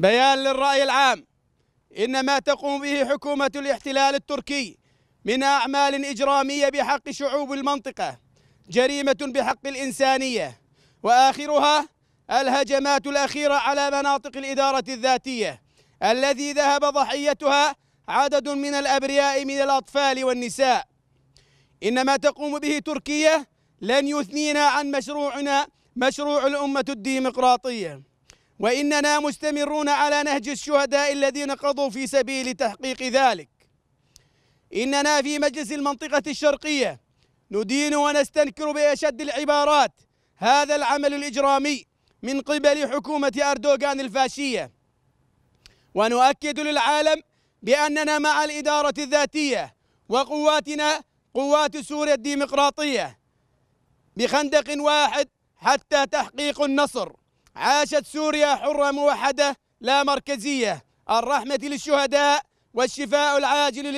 بيان للرأي العام إن ما تقوم به حكومة الاحتلال التركي من أعمال إجرامية بحق شعوب المنطقة جريمة بحق الإنسانية وآخرها الهجمات الأخيرة على مناطق الإدارة الذاتية الذي ذهب ضحيتها عدد من الأبرياء من الأطفال والنساء إن ما تقوم به تركيا لن يثنينا عن مشروعنا مشروع الأمة الديمقراطية وإننا مستمرون على نهج الشهداء الذين قضوا في سبيل تحقيق ذلك إننا في مجلس المنطقة الشرقية ندين ونستنكر بأشد العبارات هذا العمل الإجرامي من قبل حكومة أردوغان الفاشية ونؤكد للعالم بأننا مع الإدارة الذاتية وقواتنا قوات سوريا الديمقراطية بخندق واحد حتى تحقيق النصر عاشت سوريا حرة موحدة لا مركزية الرحمة للشهداء والشفاء العاجل للجميع